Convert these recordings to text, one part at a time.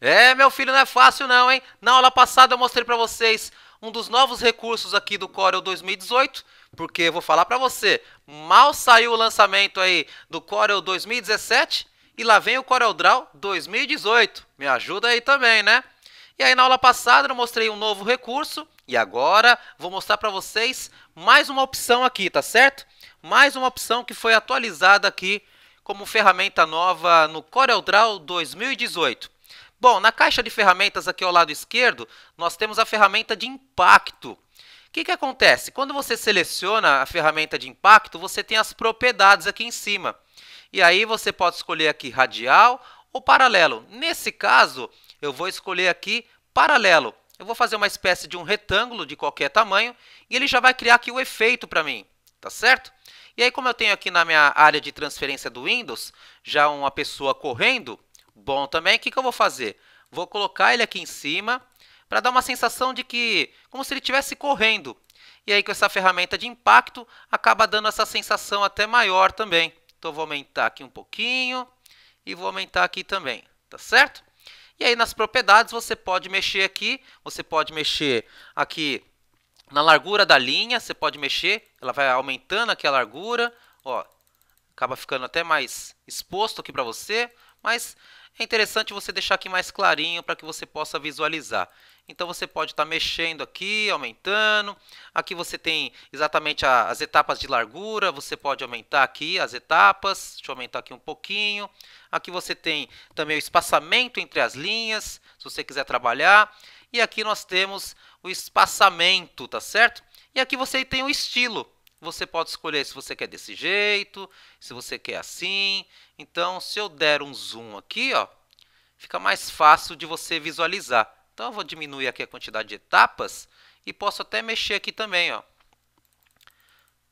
É, meu filho, não é fácil não, hein? Na aula passada eu mostrei para vocês um dos novos recursos aqui do Corel 2018, porque vou falar para você, mal saiu o lançamento aí do Corel 2017 e lá vem o Corel Draw 2018. Me ajuda aí também, né? E aí na aula passada eu mostrei um novo recurso e agora vou mostrar para vocês mais uma opção aqui, tá certo? Mais uma opção que foi atualizada aqui como ferramenta nova no Corel Draw 2018. Bom, na caixa de ferramentas aqui ao lado esquerdo, nós temos a ferramenta de impacto. O que, que acontece? Quando você seleciona a ferramenta de impacto, você tem as propriedades aqui em cima. E aí você pode escolher aqui radial ou paralelo. Nesse caso, eu vou escolher aqui paralelo. Eu vou fazer uma espécie de um retângulo de qualquer tamanho e ele já vai criar aqui o efeito para mim, tá certo? E aí, como eu tenho aqui na minha área de transferência do Windows, já uma pessoa correndo, bom também. O que, que eu vou fazer? Vou colocar ele aqui em cima para dar uma sensação de que, como se ele estivesse correndo. E aí com essa ferramenta de impacto, acaba dando essa sensação até maior também. Então vou aumentar aqui um pouquinho e vou aumentar aqui também, tá certo? E aí nas propriedades você pode mexer aqui, você pode mexer aqui na largura da linha, você pode mexer, ela vai aumentando aqui a largura, ó, acaba ficando até mais exposto aqui para você, mas é interessante você deixar aqui mais clarinho para que você possa visualizar. Então você pode estar tá mexendo aqui, aumentando. Aqui você tem exatamente a, as etapas de largura, você pode aumentar aqui as etapas. Deixa eu aumentar aqui um pouquinho. Aqui você tem também o espaçamento entre as linhas, se você quiser trabalhar. E aqui nós temos o espaçamento, tá certo? E aqui você tem o estilo você pode escolher se você quer desse jeito, se você quer assim. Então, se eu der um zoom aqui, ó, fica mais fácil de você visualizar. Então, eu vou diminuir aqui a quantidade de etapas e posso até mexer aqui também, ó.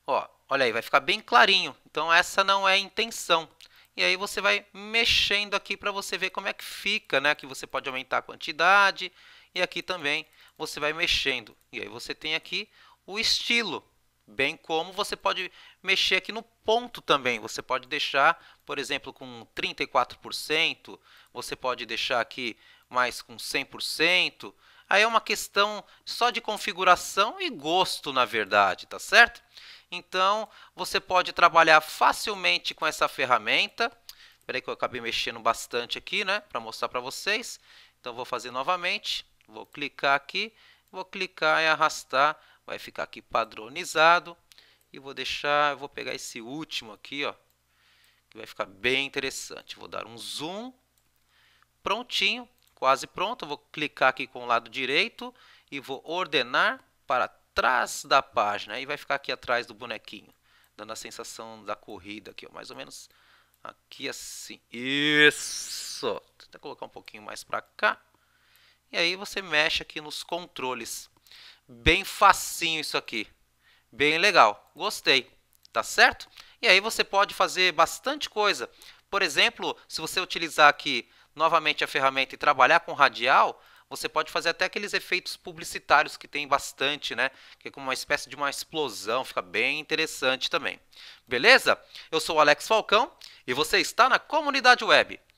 Ó, olha aí, vai ficar bem clarinho. Então, essa não é a intenção. E aí você vai mexendo aqui para você ver como é que fica, né? Aqui você pode aumentar a quantidade e aqui também você vai mexendo. E aí você tem aqui o estilo. Bem como você pode mexer aqui no ponto também. Você pode deixar, por exemplo, com 34%, você pode deixar aqui mais com 100%. Aí é uma questão só de configuração e gosto, na verdade, tá certo? Então, você pode trabalhar facilmente com essa ferramenta. Espera aí que eu acabei mexendo bastante aqui, né, para mostrar para vocês. Então, vou fazer novamente. Vou clicar aqui, vou clicar e arrastar vai ficar aqui padronizado e vou deixar, vou pegar esse último aqui, ó, que vai ficar bem interessante. Vou dar um zoom, prontinho, quase pronto. Vou clicar aqui com o lado direito e vou ordenar para trás da página. E vai ficar aqui atrás do bonequinho, dando a sensação da corrida aqui, ó, mais ou menos aqui assim. Isso! Vou tentar colocar um pouquinho mais para cá. E aí você mexe aqui nos controles. Bem facinho isso aqui. Bem legal. Gostei. Tá certo? E aí você pode fazer bastante coisa. Por exemplo, se você utilizar aqui novamente a ferramenta e trabalhar com radial, você pode fazer até aqueles efeitos publicitários que tem bastante, né? Que é como uma espécie de uma explosão, fica bem interessante também. Beleza? Eu sou o Alex Falcão e você está na comunidade web.